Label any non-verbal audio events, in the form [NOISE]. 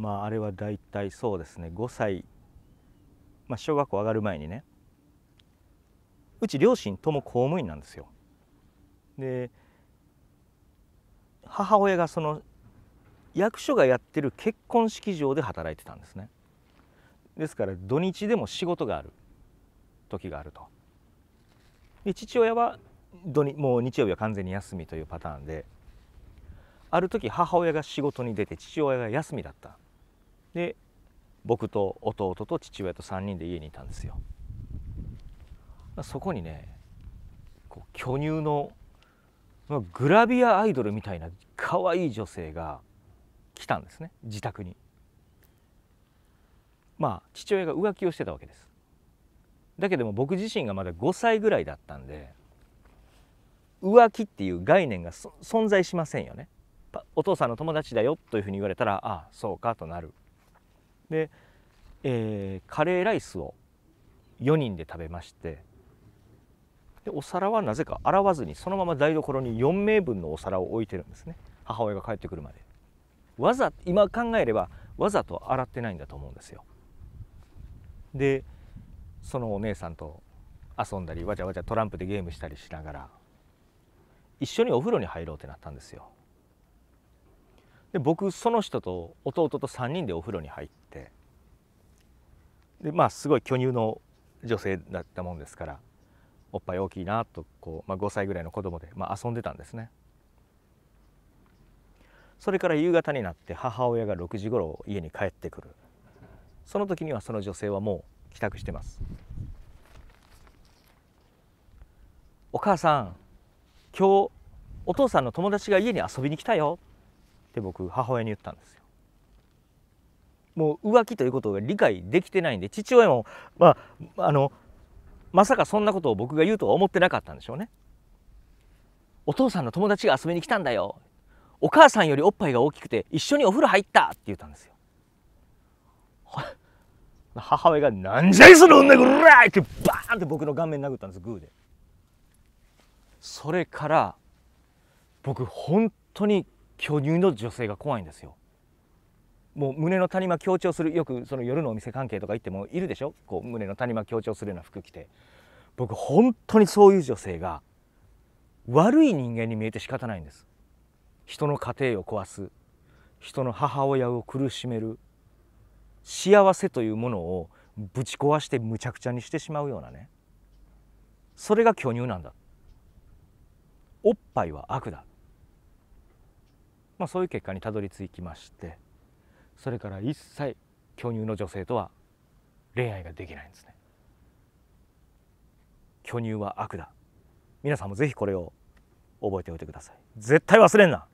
まああれは大体そうですね5歳、まあ、小学校上がる前にねうち両親とも公務員なんですよ。で母親がその役所がやってる結婚式場で働いてたんですね。ですから土日でも仕事がある時があると。で父親は土もう日曜日は完全に休みというパターンである時母親が仕事に出て父親が休みだったで僕と弟と父親と3人で家にいたんですよそこにねこう巨乳のグラビアアイドルみたいな可愛い女性が来たんですね自宅にまあ父親が浮気をしてたわけですだけども僕自身がまだ5歳ぐらいだったんで浮気っていう概念が存在しませんよねお父さんの友達だよというふうに言われたらああそうかとなるで、えー、カレーライスを4人で食べましてでお皿はなぜか洗わずにそのまま台所に4名分のお皿を置いてるんですね母親が帰ってくるまでわざ今考えればわざと洗ってないんだと思うんですよでそのお姉さんと遊んだりわちゃわちゃトランプでゲームしたりしながら一緒にお風呂に入ろうってなったんですよで僕その人と弟と3人でお風呂に入ってでまあすごい巨乳の女性だったもんですからおっぱい大きいなとこう、まあ、5歳ぐらいの子供でまあ、遊んでたんですねそれから夕方になって母親が6時頃家に帰ってくるその時にはその女性はもう帰宅してますお母さん今日お父さんの友達が家に遊びに来たよって僕母親に言ったんですよもう浮気ということが理解できてないんで父親もまああのまさかそんなことを僕が言うとは思ってなかったんでしょうねお父さんの友達が遊びに来たんだよお母さんよりおっぱいが大きくて一緒にお風呂入ったって言ったんですよ [LAUGHS] 母親が「なんじゃいその女ぐらい!」ってバーンって僕の顔面殴ったんですグーでそれから僕本当に巨乳の女性が怖いんですよもう胸の谷間強調するよくその夜のお店関係とか行ってもいるでしょこう胸の谷間強調するような服着て僕本当にそういう女性が悪い人間に見えて仕方ないんです人の家庭を壊す人の母親を苦しめる幸せというものをぶち壊してむちゃくちゃにしてしまうようなねそれが巨乳なんだおっぱいは悪だまあ、そういう結果にたどり着きましてそれから一切巨乳の女性とは恋愛ができないんですね巨乳は悪だ皆さんもぜひこれを覚えておいてください絶対忘れんな